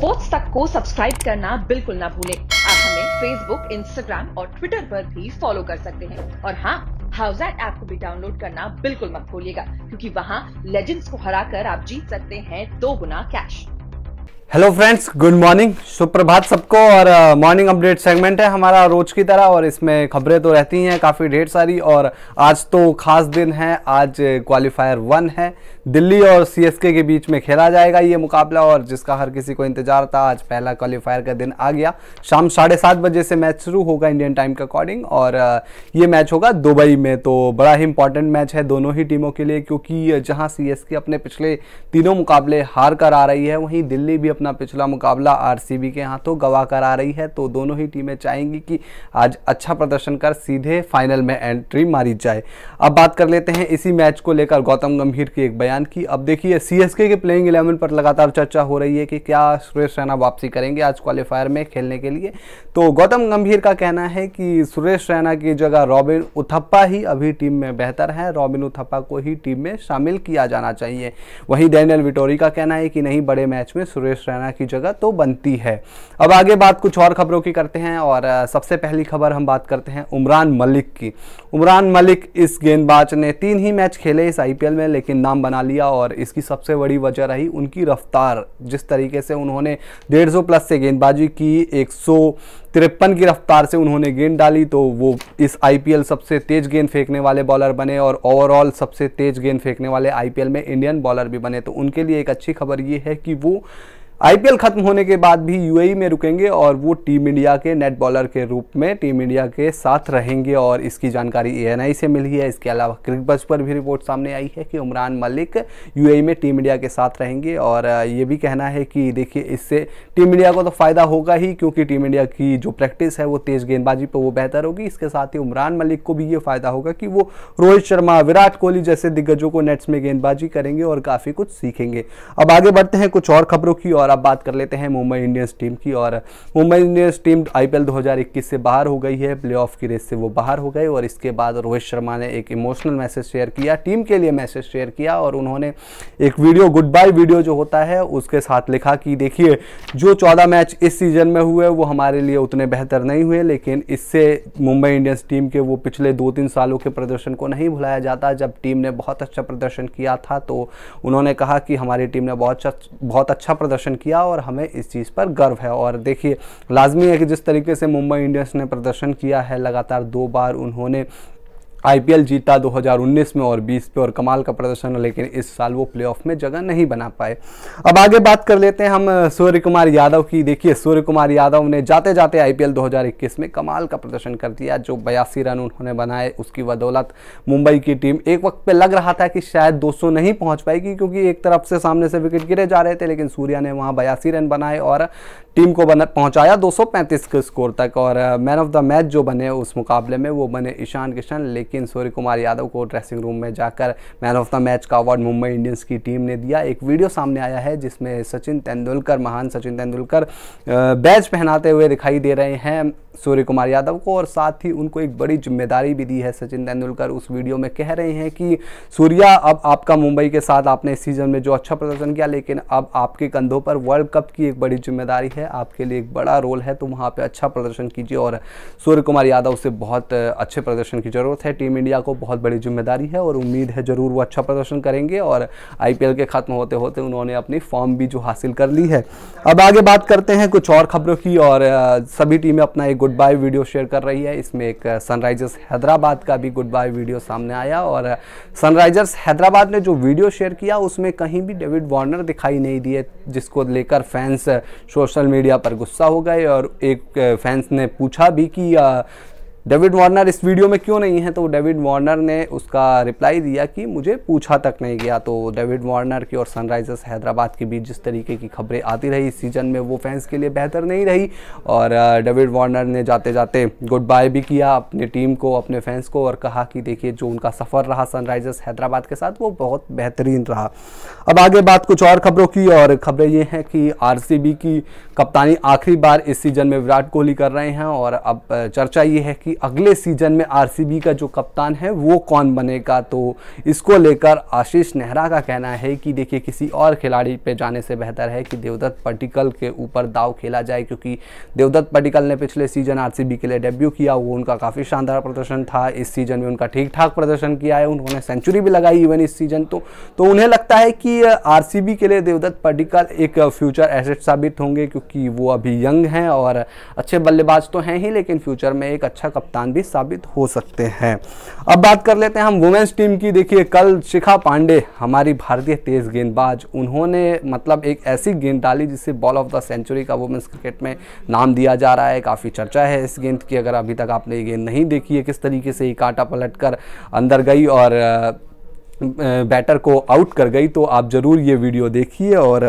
Sports तक को subscribe करना बिल्कुल ना भूलें। आप हमें फेसबुक इंस्टाग्राम और ट्विटर पर भी फॉलो कर सकते हैं और हाँ हाउस ऐप को भी डाउनलोड करना बिल्कुल मत भूलिएगा क्योंकि वहाँ लेजेंड्स को हराकर आप जीत सकते हैं दो गुना cash hello friends good morning सुप्रभात सबको और मॉर्निंग अपडेट सेगमेंट है हमारा रोज की तरह और इसमें खबरें तो रहती हैं काफ़ी ढेर सारी और आज तो खास दिन है आज क्वालिफायर वन है दिल्ली और सीएसके के बीच में खेला जाएगा ये मुकाबला और जिसका हर किसी को इंतजार था आज पहला क्वालिफायर का दिन आ गया शाम साढ़े सात बजे से मैच शुरू होगा इंडियन टाइम के अकॉर्डिंग और uh, ये मैच होगा दुबई में तो बड़ा ही इंपॉर्टेंट मैच है दोनों ही टीमों के लिए क्योंकि जहाँ सी अपने पिछले तीनों मुकाबले हार कर आ रही है वहीं दिल्ली भी अपना पिछला मुकाबला आरसीबी के हाथों गवा कर आ रही है तो दोनों ही टीमें चाहेंगी कि आज अच्छा प्रदर्शन कर सीधे फाइनल में एंट्री मारी जाए अब बात कर लेते हैं इसी मैच को लेकर गौतम गंभीर के एक बयान की अब देखिए सीएसके के प्लेइंग इलेवन पर लगातार चर्चा हो रही है कि क्या सुरेश रैना वापसी करेंगे आज क्वालिफायर में खेलने के लिए तो गौतम गंभीर का कहना है कि सुरेश रैना की जगह रॉबिन उथप्पा ही अभी टीम में बेहतर है रॉबिन उथप्पा को ही टीम में शामिल किया जाना चाहिए वहीं डैनियल विटोरी का कहना है कि नहीं बड़े मैच में सुरेश रैना की जगह तो बनती है अब आगे बात कुछ और खबरों की करते हैं और सबसे पहली खबर हम बात करते हैं उमरान मलिक की उमरान मलिक इस गेंदबाज ने तीन ही मैच खेले इस आई में लेकिन नाम बना लिया और इसकी सबसे बड़ी वजह रही उनकी रफ्तार जिस तरीके से उन्होंने डेढ़ प्लस से गेंदबाजी की एक तिरपन की रफ्तार से उन्होंने गेंद डाली तो वो इस आईपीएल सबसे तेज गेंद फेंकने वाले बॉलर बने और ओवरऑल सबसे तेज गेंद फेंकने वाले आईपीएल में इंडियन बॉलर भी बने तो उनके लिए एक अच्छी खबर ये है कि वो आईपीएल खत्म होने के बाद भी यूएई में रुकेंगे और वो टीम इंडिया के नेट बॉलर के रूप में टीम इंडिया के साथ रहेंगे और इसकी जानकारी एएनआई से मिली है इसके अलावा क्रिकेट बज पर भी रिपोर्ट सामने आई है कि उमरान मलिक यूएई में टीम इंडिया के साथ रहेंगे और ये भी कहना है कि देखिए इससे टीम इंडिया को तो फ़ायदा होगा ही क्योंकि टीम इंडिया की जो प्रैक्टिस है वो तेज़ गेंदबाजी पर वो बेहतर होगी इसके साथ ही उमरान मलिक को भी ये फ़ायदा होगा कि वो रोहित शर्मा विराट कोहली जैसे दिग्गजों को नेट्स में गेंदबाजी करेंगे और काफ़ी कुछ सीखेंगे अब आगे बढ़ते हैं कुछ और खबरों की और और अब बात कर लेते हैं मुंबई इंडियंस टीम की और मुंबई इंडियंस टीम आईपीएल 2021 से बाहर हो गई है प्लेऑफ की रेस से वो बाहर हो गई और इसके बाद रोहित शर्मा ने एक इमोशनल मैसेज शेयर किया टीम के लिए मैसेज शेयर किया और उन्होंने एक वीडियो गुड बाय वीडियो जो होता है उसके साथ लिखा कि देखिए जो चौदह मैच इस सीजन में हुए वो हमारे लिए उतने बेहतर नहीं हुए लेकिन इससे मुंबई इंडियंस टीम के वो पिछले दो तीन सालों के प्रदर्शन को नहीं भुलाया जाता जब टीम ने बहुत अच्छा प्रदर्शन किया था तो उन्होंने कहा कि हमारी टीम ने बहुत अच्छा बहुत अच्छा प्रदर्शन किया और हमें इस चीज़ पर गर्व है और देखिए लाजमी है कि जिस तरीके से मुंबई इंडियंस ने प्रदर्शन किया है लगातार दो बार उन्होंने आईपीएल जीता 2019 में और 20 पे और कमाल का प्रदर्शन लेकिन इस साल वो प्लेऑफ में जगह नहीं बना पाए अब आगे बात कर लेते हैं हम सूर्य कुमार यादव की देखिए सूर्य कुमार यादव ने जाते जाते आईपीएल 2021 में कमाल का प्रदर्शन कर दिया जो बयासी रन उन्होंने बनाए उसकी बदौलत मुंबई की टीम एक वक्त पर लग रहा था कि शायद दो नहीं पहुँच पाएगी क्योंकि एक तरफ से सामने से विकेट गिरे जा रहे थे लेकिन सूर्या ने वहाँ बयासी रन बनाए और टीम को बना पहुँचाया दो के स्कोर तक और मैन ऑफ द मैच जो बने उस मुकाबले में वो बने ईशान किशन लेकिन लेकिन सूर्य कुमार यादव को ड्रेसिंग रूम में जाकर मैन ऑफ द मैच का अवार्ड मुंबई इंडियंस की टीम ने दिया एक वीडियो सामने आया है जिसमें सचिन तेंदुलकर महान सचिन तेंदुलकर बैच पहनाते हुए दिखाई दे रहे हैं सूर्य कुमार यादव को और साथ ही उनको एक बड़ी जिम्मेदारी भी दी है सचिन तेंदुलकर उस वीडियो में कह रहे हैं कि सूर्या अब आपका मुंबई के साथ आपने इस सीज़न में जो अच्छा प्रदर्शन किया लेकिन अब आपके कंधों पर वर्ल्ड कप की एक बड़ी जिम्मेदारी है आपके लिए एक बड़ा रोल है तो वहाँ पर अच्छा प्रदर्शन कीजिए और सूर्य कुमार यादव से बहुत अच्छे प्रदर्शन की ज़रूरत है टीम इंडिया को बहुत बड़ी जिम्मेदारी है और उम्मीद है ज़रूर वो अच्छा प्रदर्शन करेंगे और आई के ख़त्म होते होते उन्होंने अपनी फॉर्म भी जो हासिल कर ली है अब आगे बात करते हैं कुछ और खबरों की और सभी टीमें अपना एक गुड बाय वीडियो शेयर कर रही है इसमें एक सनराइजर्स हैदराबाद का भी गुड बाय वीडियो सामने आया और सनराइजर्स हैदराबाद ने जो वीडियो शेयर किया उसमें कहीं भी डेविड वार्नर दिखाई नहीं दिए जिसको लेकर फैंस सोशल मीडिया पर गुस्सा हो गए और एक फैंस ने पूछा भी कि डेविड वार्नर इस वीडियो में क्यों नहीं है तो डेविड वार्नर ने उसका रिप्लाई दिया कि मुझे पूछा तक नहीं गया तो डेविड वार्नर की और सनराइजर्स हैदराबाद के बीच जिस तरीके की खबरें आती रही इस सीज़न में वो फैंस के लिए बेहतर नहीं रही और डेविड वार्नर ने जाते जाते गुड बाय भी किया अपनी टीम को अपने फैंस को और कहा कि देखिए जो उनका सफ़र रहा सनराइजर्स हैदराबाद के साथ वो बहुत बेहतरीन रहा अब आगे बात कुछ और खबरों की और खबरें ये हैं कि आर की कप्तानी आखिरी बार इस सीज़न में विराट कोहली कर रहे हैं और अब चर्चा ये है कि कि अगले सीजन में आरसीबी का जो कप्तान है वो कौन बनेगा तो इसको लेकर आशीष नेहरा का कहना है कि देखिए किसी और खिलाड़ी पे जाने से बेहतर है कि देवदत्त पटिकल के ऊपर दाव खेला जाए क्योंकि देवदत्त पटिकल ने पिछले सीजन आरसीबी के लिए डेब्यू किया वो उनका काफ़ी शानदार प्रदर्शन था इस सीजन में उनका ठीक ठाक प्रदर्शन किया है उन्होंने सेंचुरी भी लगाई इवन इस सीजन तो तो उन्हें लगता है कि आरसीबी के लिए देवदत्त पटिकल एक फ्यूचर एसेट साबित होंगे क्योंकि वो अभी यंग हैं और अच्छे बल्लेबाज तो हैं ही लेकिन फ्यूचर में एक अच्छा कप्तान भी साबित हो सकते हैं अब बात कर लेते हैं हम वुमेंस टीम की देखिए कल शिखा पांडे हमारी भारतीय तेज गेंदबाज उन्होंने मतलब एक ऐसी गेंद डाली जिससे बॉल ऑफ द सेंचुरी का वुमेंस क्रिकेट में नाम दिया जा रहा है काफ़ी चर्चा है इस गेंद की अगर अभी तक आपने ये गेंद नहीं देखी है किस तरीके से ये कांटा पलट अंदर गई और बैटर को आउट कर गई तो आप ज़रूर ये वीडियो देखिए और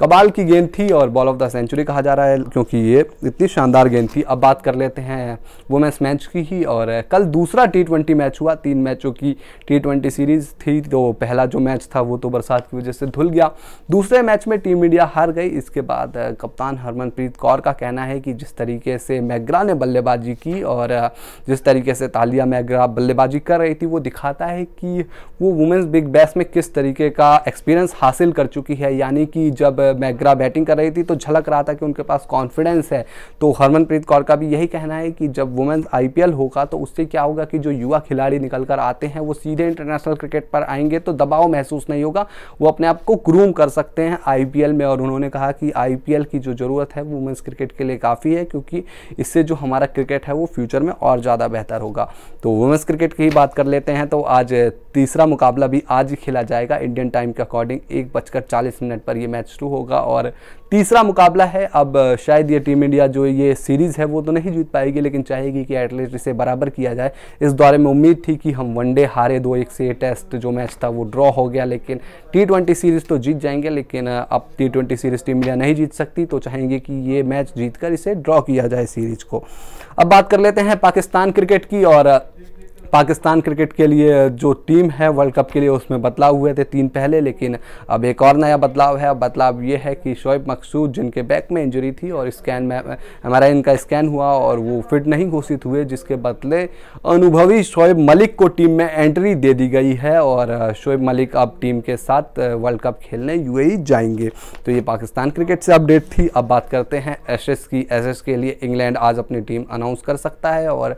कबाल की गेंद थी और बॉल ऑफ द सेंचुरी कहा जा रहा है क्योंकि ये इतनी शानदार गेंद थी अब बात कर लेते हैं वुमेंस मैच की ही और कल दूसरा टी मैच हुआ तीन मैचों की टी सीरीज़ थी तो पहला जो मैच था वो तो बरसात की वजह से धुल गया दूसरे मैच में टीम इंडिया हार गई इसके बाद कप्तान हरमनप्रीत कौर का कहना है कि जिस तरीके से मैग्रा ने बल्लेबाजी की और जिस तरीके से तालिया मैग्रा बल्लेबाजी कर रही थी वो दिखाता है कि वो वुमेन वुमेंस बिग बैस में किस तरीके का एक्सपीरियंस हासिल कर चुकी है यानी कि जब मैग्रा बैटिंग कर रही थी तो झलक रहा था कि उनके पास कॉन्फिडेंस है तो हरमनप्रीत कौर का भी यही कहना है कि जब वुमेंस आई होगा तो उससे क्या होगा कि जो युवा खिलाड़ी निकल कर आते हैं वो सीधे इंटरनेशनल क्रिकेट पर आएंगे तो दबाव महसूस नहीं होगा वो अपने आप को ग्रूम कर सकते हैं आई में और उन्होंने कहा कि आई की जो ज़रूरत है वुमेंस क्रिकेट के लिए काफ़ी है क्योंकि इससे जो हमारा क्रिकेट है वो फ्यूचर में और ज़्यादा बेहतर होगा तो वुमेंस क्रिकेट की ही बात कर लेते हैं तो आज तीसरा मुकाबला मुकाबला मतलब भी आज ही खेला जाएगा इंडियन टाइम के अकॉर्डिंग एक बजकर चालीस मिनट पर ये मैच शुरू होगा और तीसरा मुकाबला है अब शायद ये टीम इंडिया जो ये सीरीज़ है वो तो नहीं जीत पाएगी लेकिन चाहेगी कि एटलीस्ट इसे बराबर किया जाए इस दौरे में उम्मीद थी कि हम वनडे हारे दो एक से टेस्ट जो मैच था वो ड्रॉ हो गया लेकिन टी सीरीज़ तो जीत जाएंगे लेकिन अब टी सीरीज़ टीम इंडिया नहीं जीत सकती तो चाहेंगे कि ये मैच जीतकर इसे ड्रॉ किया जाए सीरीज़ को अब बात कर लेते हैं पाकिस्तान क्रिकेट की और पाकिस्तान क्रिकेट के लिए जो टीम है वर्ल्ड कप के लिए उसमें बदलाव हुए थे तीन पहले लेकिन अब एक और नया बदलाव है बदलाव ये है कि शोएब मकसूद जिनके बैक में इंजरी थी और स्कैन में हमारा इनका स्कैन हुआ और वो फिट नहीं घोषित हुए जिसके बदले अनुभवी शोएब मलिक को टीम में एंट्री दे दी गई है और शोएब मलिक अब टीम के साथ वर्ल्ड कप खेलने यूएई जाएंगे तो ये पाकिस्तान क्रिकेट से अपडेट थी अब बात करते हैं एशेस की एशेस के लिए इंग्लैंड आज अपनी टीम अनाउंस कर सकता है और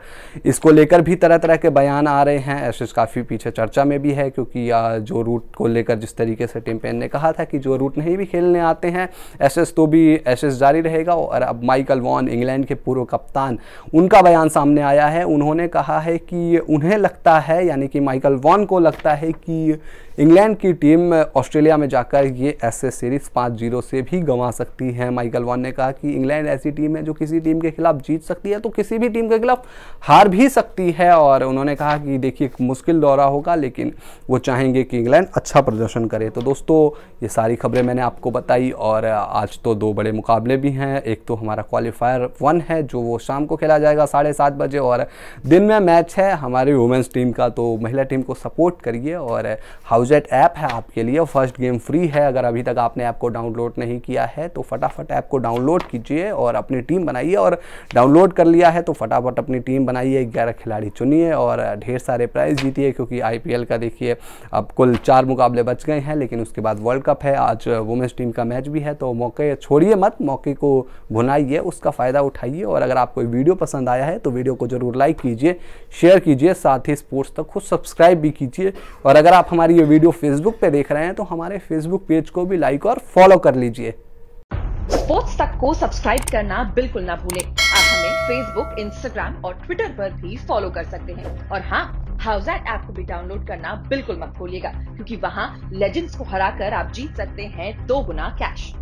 इसको लेकर भी तरह तरह के बयान बयान आ रहे हैं एशेज काफ़ी पीछे चर्चा में भी है क्योंकि जो रूट को लेकर जिस तरीके से टीम पेन ने कहा था कि जो रूट नहीं भी खेलने आते हैं एशेज तो भी एशेज जारी रहेगा और अब माइकल वॉन इंग्लैंड के पूर्व कप्तान उनका बयान सामने आया है उन्होंने कहा है कि उन्हें लगता है यानी कि माइकल वॉन को लगता है कि इंग्लैंड की टीम ऑस्ट्रेलिया में जाकर ये ऐसे सीरीज पाँच जीरो से भी गंवा सकती है माइकल वॉन ने कहा कि इंग्लैंड ऐसी टीम है जो किसी टीम के खिलाफ जीत सकती है तो किसी भी टीम के खिलाफ हार भी सकती है और उन्होंने उन्होंने कहा कि देखिए एक मुश्किल दौरा होगा लेकिन वो चाहेंगे कि इंग्लैंड अच्छा प्रदर्शन करे तो दोस्तों ये सारी खबरें मैंने आपको बताई और आज तो दो बड़े मुकाबले भी हैं एक तो हमारा क्वालिफायर वन है जो वो शाम को खेला जाएगा साढ़े सात बजे और दिन में मैच है हमारी वुमेंस टीम का तो महिला टीम को सपोर्ट करिए और हाउजेट ऐप है आपके लिए फर्स्ट गेम फ्री है अगर अभी तक आपने ऐप को डाउनलोड नहीं किया है तो फटाफट ऐप को डाउनलोड कीजिए और अपनी टीम बनाइए और डाउनलोड कर लिया है तो फटाफट अपनी टीम बनाइए ग्यारह खिलाड़ी चुनिए और और ढेर सारे प्राइज़ जीती है क्योंकि आई का देखिए अब कुल चार मुकाबले बच गए हैं लेकिन उसके बाद वर्ल्ड कप है आज वुमेंस टीम का मैच भी है तो मौके छोड़िए मत मौके को भुनाइए उसका फ़ायदा उठाइए और अगर आपको वीडियो पसंद आया है तो वीडियो को ज़रूर लाइक कीजिए शेयर कीजिए साथ ही स्पोर्ट्स तक खुद सब्सक्राइब भी कीजिए और अगर आप हमारी ये वीडियो फेसबुक पर देख रहे हैं तो हमारे फेसबुक पेज को भी लाइक और फॉलो कर लीजिए स्पोर्ट्स तक को सब्सक्राइब करना बिल्कुल ना भूलें फेसबुक इंस्टाग्राम और ट्विटर पर भी फॉलो कर सकते हैं और हाँ हाउस एट ऐप को भी डाउनलोड करना बिल्कुल मत भूलिएगा क्योंकि वहाँ लेजेंड्स को हराकर आप जीत सकते हैं दो गुना कैश